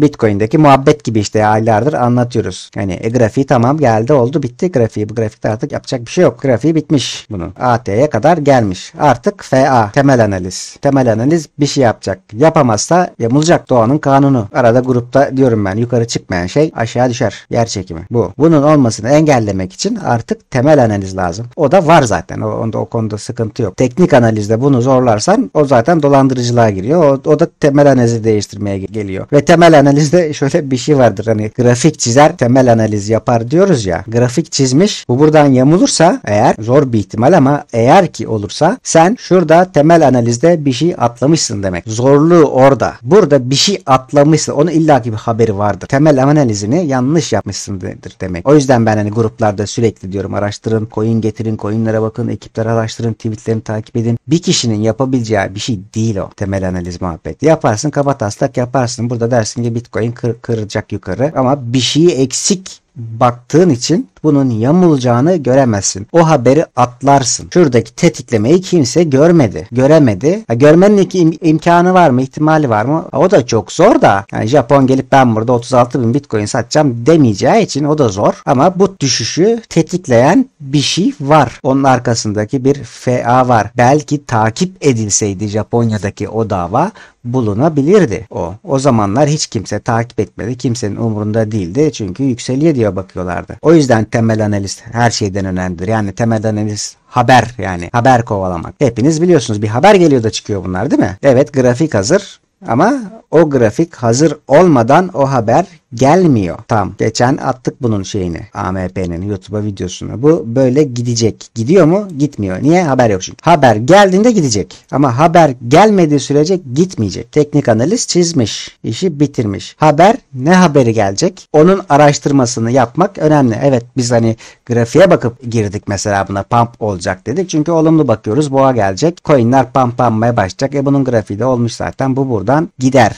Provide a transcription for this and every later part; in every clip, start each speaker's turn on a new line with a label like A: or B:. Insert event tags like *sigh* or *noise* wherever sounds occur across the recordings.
A: Bitcoin'deki muhabbet gibi işte aylardır anlatıyoruz. Hani e, grafiği tamam geldi oldu bitti grafiği. Bu grafikte artık yapacak bir şey yok. Grafiği bitmiş bunun. AT'ye kadar gelmiş. Artık FA temel analiz. Temel analiz bir şey yapacak. Yapamazsa yamulacak doğanın kanunu. Arada grupta diyorum ben yukarı çıkmayan şey aşağı düşer. Yer çekimi. Bu. Bunun olmasını engellemek için artık temel analiz lazım. O da var zaten. O, onda, o konuda sıkıntı yok. Teknik analizde bunu zorlarsan o zaten dolandırıcılığa giriyor. O, o da temel analizi değiştirmeye geliyor. Ve temel analiz analizde şöyle bir şey vardır. Hani grafik çizer temel analiz yapar diyoruz ya. Grafik çizmiş. Bu buradan yamulursa eğer zor bir ihtimal ama eğer ki olursa sen şurada temel analizde bir şey atlamışsın demek. Zorluğu orada. Burada bir şey atlamışsın. Onun illaki bir haberi vardır. Temel analizini yanlış yapmışsındır demek. O yüzden ben hani gruplarda sürekli diyorum araştırın, coin getirin, coinlere bakın, ekipleri araştırın, tweetlerini takip edin. Bir kişinin yapabileceği bir şey değil o temel analiz muhabbeti. Yaparsın kaba taslak yaparsın. Burada dersin ki Bitcoin kır, kıracak yukarı ama bir şeyi eksik baktığın için bunun yamulacağını göremezsin. O haberi atlarsın. Şuradaki tetiklemeyi kimse görmedi. Göremedi. Ya görmenin im- imkanı var mı? ihtimali var mı? O da çok zor da. Yani Japon gelip ben burada 36 bin bitcoin satacağım demeyeceği için o da zor. Ama bu düşüşü tetikleyen bir şey var. Onun arkasındaki bir FA var. Belki takip edilseydi Japonya'daki o dava bulunabilirdi o. O zamanlar hiç kimse takip etmedi. Kimsenin umurunda değildi. Çünkü yükseliyor diye bakıyorlardı. O yüzden temel analiz her şeyden önemlidir. Yani temel analiz haber yani haber kovalamak. Hepiniz biliyorsunuz bir haber geliyor da çıkıyor bunlar değil mi? Evet grafik hazır ama o grafik hazır olmadan o haber gelmiyor. Tam. Geçen attık bunun şeyini. AMP'nin YouTube'a videosunu. Bu böyle gidecek. Gidiyor mu? Gitmiyor. Niye? Haber yok çünkü. Haber geldiğinde gidecek. Ama haber gelmediği sürece gitmeyecek. Teknik analiz çizmiş. işi bitirmiş. Haber ne haberi gelecek? Onun araştırmasını yapmak önemli. Evet biz hani grafiğe bakıp girdik mesela buna pump olacak dedik. Çünkü olumlu bakıyoruz. Boğa gelecek. Coinler pump pumpmaya başlayacak. E bunun grafiği de olmuş zaten. Bu buradan gider.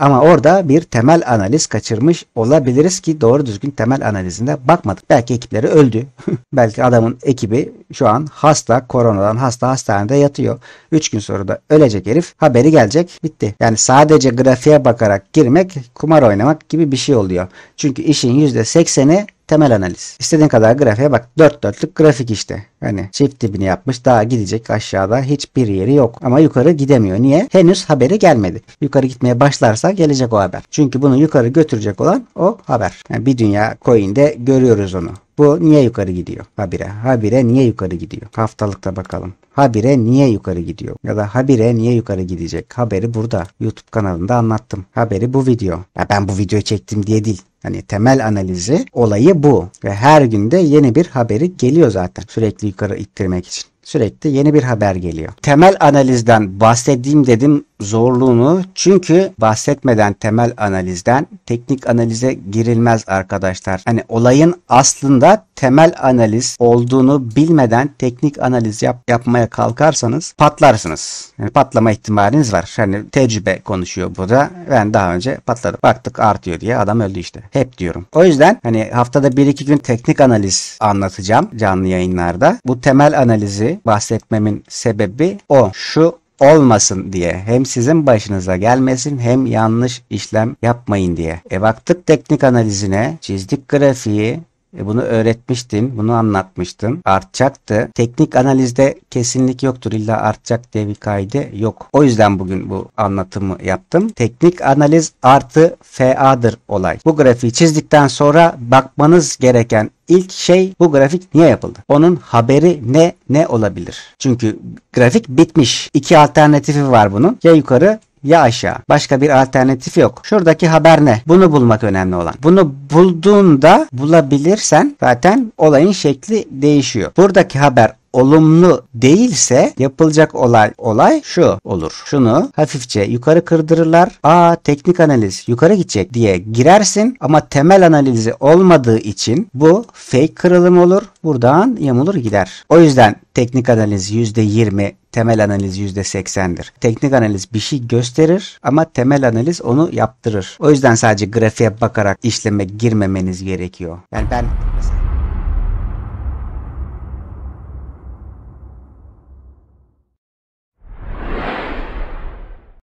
A: Ama orada bir temel analiz kaçırmış olabiliriz ki doğru düzgün temel analizinde bakmadık. Belki ekipleri öldü. *laughs* Belki adamın ekibi şu an hasta, koronadan hasta hastanede yatıyor. 3 gün sonra da ölecek herif haberi gelecek bitti. Yani sadece grafiğe bakarak girmek kumar oynamak gibi bir şey oluyor. Çünkü işin %80'i temel analiz. İstediğin kadar grafiğe bak. Dört dörtlük grafik işte. Hani çift dibini yapmış daha gidecek aşağıda hiçbir yeri yok. Ama yukarı gidemiyor. Niye? Henüz haberi gelmedi. Yukarı gitmeye başlarsa varsa gelecek o haber. Çünkü bunu yukarı götürecek olan o haber. Yani bir dünya coin'de görüyoruz onu. Bu niye yukarı gidiyor? Habire. Habire niye yukarı gidiyor? Haftalıkta bakalım. Habire niye yukarı gidiyor? Ya da habire niye yukarı gidecek? Haberi burada. YouTube kanalında anlattım. Haberi bu video. Ya ben bu videoyu çektim diye değil. Hani temel analizi olayı bu. Ve her günde yeni bir haberi geliyor zaten. Sürekli yukarı ittirmek için. Sürekli yeni bir haber geliyor. Temel analizden bahsedeyim dedim zorluğunu çünkü bahsetmeden temel analizden teknik analize girilmez arkadaşlar. Hani olayın aslında temel analiz olduğunu bilmeden teknik analiz yap, yapmaya kalkarsanız patlarsınız. Yani patlama ihtimaliniz var. Yani tecrübe konuşuyor burada. Ben daha önce patladım. Baktık artıyor diye adam öldü işte. Hep diyorum. O yüzden hani haftada 1-2 gün teknik analiz anlatacağım canlı yayınlarda. Bu temel analizi bahsetmemin sebebi o. Şu olmasın diye. Hem sizin başınıza gelmesin hem yanlış işlem yapmayın diye. E baktık teknik analizine, çizdik grafiği, e, bunu öğretmiştim, bunu anlatmıştım. Artacaktı. Teknik analizde kesinlik yoktur. İlla artacak diye bir kaide yok. O yüzden bugün bu anlatımı yaptım. Teknik analiz artı FA'dır olay. Bu grafiği çizdikten sonra bakmanız gereken ilk şey bu grafik niye yapıldı? Onun haberi ne ne olabilir? Çünkü grafik bitmiş. İki alternatifi var bunun. Ya yukarı ya aşağı. Başka bir alternatif yok. Şuradaki haber ne? Bunu bulmak önemli olan. Bunu bulduğunda bulabilirsen zaten olayın şekli değişiyor. Buradaki haber olumlu değilse yapılacak olay olay şu olur. Şunu hafifçe yukarı kırdırırlar. Aa teknik analiz yukarı gidecek diye girersin ama temel analizi olmadığı için bu fake kırılım olur. Buradan yamulur gider. O yüzden teknik analiz %20 temel analiz %80'dir. Teknik analiz bir şey gösterir ama temel analiz onu yaptırır. O yüzden sadece grafiğe bakarak işleme girmemeniz gerekiyor. Yani ben mesela